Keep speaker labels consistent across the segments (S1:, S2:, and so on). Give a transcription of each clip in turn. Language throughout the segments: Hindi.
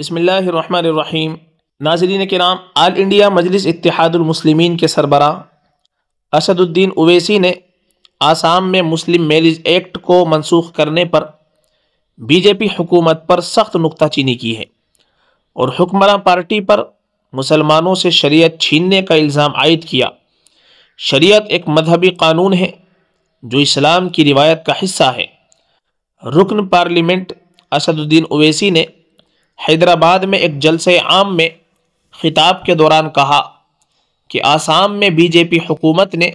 S1: बसमीम नाजरीन के नाम आल इंडिया मजलिस इतिहादुलमसलिमिन के सरबरा असदुद्दीन ओवैसी ने आसाम में मुस्लिम मैरिज एक्ट को मनसूख करने पर बीजेपी हुकूमत पर सख्त नुकताचीनी की है और हुक्मरान पार्टी पर मुसलमानों से शरीयत छीनने का इल्ज़ाम आयद किया शरीयत एक मजहबी कानून है जो इस्लाम की रिवायत का हिस्सा है रुकन पार्लियामेंट असदुद्दीन ओवैसी ने हैदराबाद में एक जलसे आम में खिताब के दौरान कहा कि आसाम में बीजेपी हुकूमत ने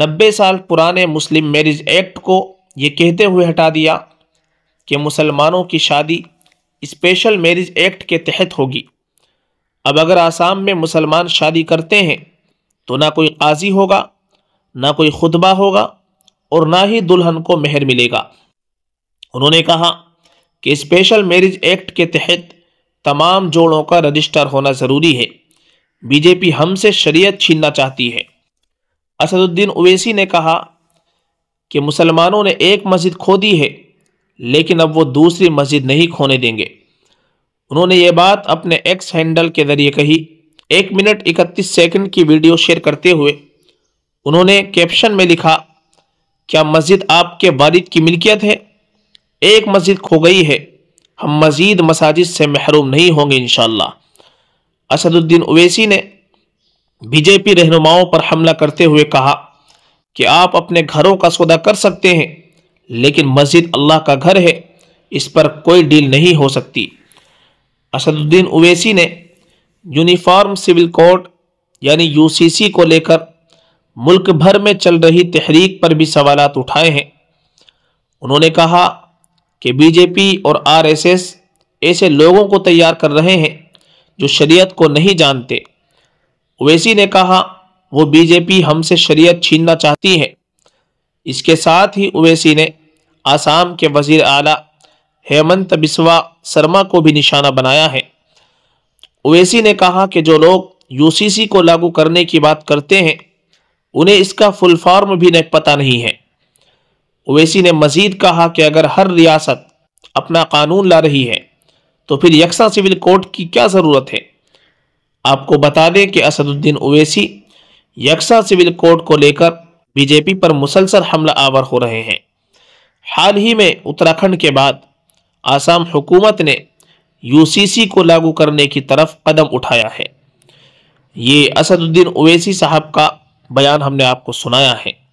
S1: 90 साल पुराने मुस्लिम मैरिज एक्ट को ये कहते हुए हटा दिया कि मुसलमानों की शादी स्पेशल मैरिज एक्ट के तहत होगी अब अगर आसाम में मुसलमान शादी करते हैं तो ना कोई काजी होगा ना कोई खुतबा होगा और ना ही दुल्हन को मेहर मिलेगा उन्होंने कहा कि स्पेशल मैरिज एक्ट के तहत तमाम जोड़ों का रजिस्टर होना ज़रूरी है बीजेपी हमसे शरीयत छीनना चाहती है असदुद्दीन ओवैसी ने कहा कि मुसलमानों ने एक मस्जिद खो दी है लेकिन अब वो दूसरी मस्जिद नहीं खोने देंगे उन्होंने ये बात अपने एक्स हैंडल के ज़रिए कही एक मिनट इकतीस सेकंड की वीडियो शेयर करते हुए उन्होंने कैप्शन में लिखा क्या मस्जिद आपके वालिद की मिलकियत है एक मस्जिद खो गई है हम मजीद मसाजिद से महरूम नहीं होंगे इन असदुद्दीन ओवैसी ने बीजेपी रहनुमाओं पर हमला करते हुए कहा कि आप अपने घरों का सौदा कर सकते हैं लेकिन मस्जिद अल्लाह का घर है इस पर कोई डील नहीं हो सकती असदुद्दीन ओवैसी ने यूनिफॉर्म सिविल कोड यानी यूसीसी को लेकर मुल्क भर में चल रही तहरीक पर भी सवाल उठाए हैं उन्होंने कहा कि बीजेपी और आरएसएस ऐसे लोगों को तैयार कर रहे हैं जो शरीयत को नहीं जानते ओवैसी ने कहा वो बीजेपी हमसे शरीयत छीनना चाहती है इसके साथ ही ओवैसी ने आसाम के वजीर आला हेमंत बिस्वा शर्मा को भी निशाना बनाया है ओवैसी ने कहा कि जो लोग यूसीसी को लागू करने की बात करते हैं उन्हें इसका फुल फॉर्म भी नहीं पता नहीं है ओवैसी ने मजीद कहा कि अगर हर रियासत अपना कानून ला रही है तो फिर यकसा सिविल कोर्ट की क्या ज़रूरत है आपको बता दें कि असदुद्दीन ओवैसी यकसा सिविल कोर्ट को लेकर बीजेपी पर मुसलसल हमला आवर हो रहे हैं हाल ही में उत्तराखंड के बाद आसाम हुकूमत ने यूसीसी को लागू करने की तरफ कदम उठाया है ये असदुद्दीन ओवैसी साहब का बयान हमने आपको सुनाया है